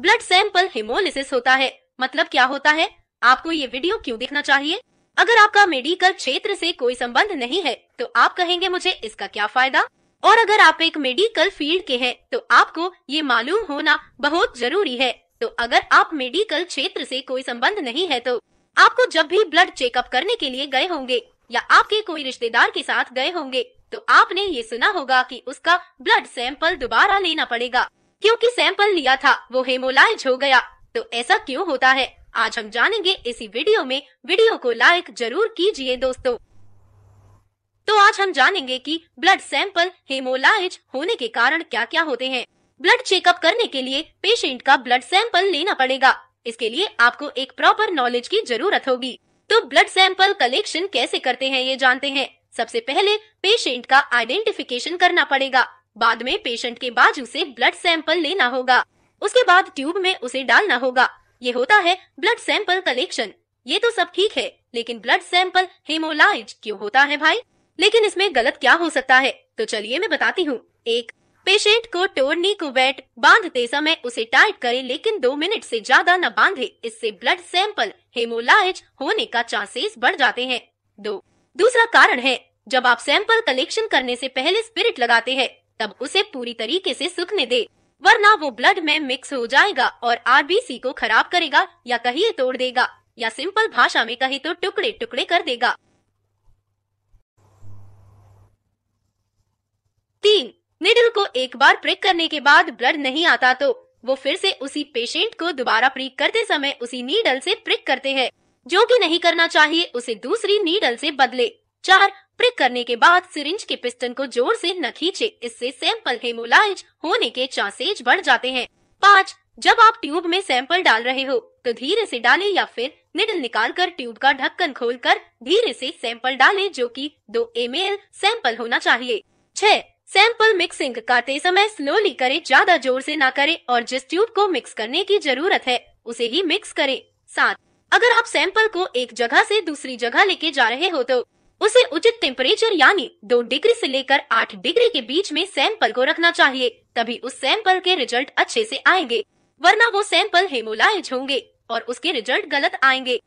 blood sample haemolysis होता है मतलब क्या होता है आपको ये वीडियो क्यों देखना चाहिए अगर आपका मेडिकल क्षेत्र से कोई संबंध नहीं है तो आप कहेंगे मुझे इसका क्या फायदा और अगर आप एक मेडिकल फील्ड के हैं तो आपको ये मालूम होना बहुत जरूरी है तो अगर आप मेडिकल क्षेत्र से कोई संबंध नहीं है तो आपको जब भी ब्लड चेकअप करने के लिए गए होंगे या आपके कोई रिश्तेदार के साथ गए होंगे तो आपने ये सुना होगा कि उसका ब्लड सैंपल दोबारा लेना पड़ेगा क्योंकि सैंपल लिया था वो हेमोलाइज हो गया तो ऐसा क्यों होता है आज हम जानेंगे इसी वीडियो में वीडियो को लाइक जरूर कीजिए दोस्तों तो आज हम जानेंगे कि ब्लड सैंपल हेमोलाइज होने के कारण क्या क्या होते हैं ब्लड चेकअप करने के लिए पेशेंट का ब्लड सैंपल लेना पड़ेगा इसके लिए आपको एक प्रॉपर नॉलेज की जरूरत होगी तो ब्लड सैंपल कलेक्शन कैसे करते हैं ये जानते हैं सबसे पहले पेशेंट का आइडेंटिफिकेशन करना पड़ेगा बाद में पेशेंट के बाजू से ब्लड सैंपल लेना होगा उसके बाद ट्यूब में उसे डालना होगा ये होता है ब्लड सैंपल कलेक्शन ये तो सब ठीक है लेकिन ब्लड सैंपल हेमोलाइज क्यों होता है भाई लेकिन इसमें गलत क्या हो सकता है तो चलिए मैं बताती हूँ एक पेशेंट को टोरनी कुवैट बांधते समय उसे टाइट करें लेकिन दो मिनट से ज्यादा न बांधे इससे ब्लड सैंपल हेमोलाइज होने का चांसेस बढ़ जाते हैं दो दूसरा कारण है जब आप सैंपल कलेक्शन करने से पहले स्पिरिट लगाते हैं तब उसे पूरी तरीके से सूखने दे वरना वो ब्लड में मिक्स हो जाएगा और आरबीसी को खराब करेगा या कहीं तोड़ देगा या सिंपल भाषा में कहीं तो टुकड़े टुकड़े कर देगा तीन निडल को एक बार प्रिक करने के बाद ब्लड नहीं आता तो वो फिर से उसी पेशेंट को दोबारा प्रिक करते समय उसी नीडल से प्रिक करते हैं जो कि नहीं करना चाहिए उसे दूसरी नीडल से बदले चार प्रिक करने के बाद सिरिंज के पिस्टन को जोर से न खींचे इससे सैंपल हेमोलाइज होने के चांसेज बढ़ जाते हैं पाँच जब आप ट्यूब में सैंपल डाल रहे हो तो धीरे से डालें या फिर निडल निकाल कर ट्यूब का ढक्कन खोलकर धीरे से सैंपल डालें जो कि दो एम सैंपल होना चाहिए छह सैंपल मिक्सिंग करते समय स्लोली करें ज्यादा जोर से ना करें और जिस ट्यूब को मिक्स करने की जरूरत है उसे ही मिक्स करें सात अगर आप सैंपल को एक जगह से दूसरी जगह लेके जा रहे हो तो उसे उचित टेम्परेचर यानी दो डिग्री से लेकर आठ डिग्री के बीच में सैंपल को रखना चाहिए तभी उस सैंपल के रिजल्ट अच्छे से आएंगे वरना वो सैंपल हेमोलाइज होंगे और उसके रिजल्ट गलत आएंगे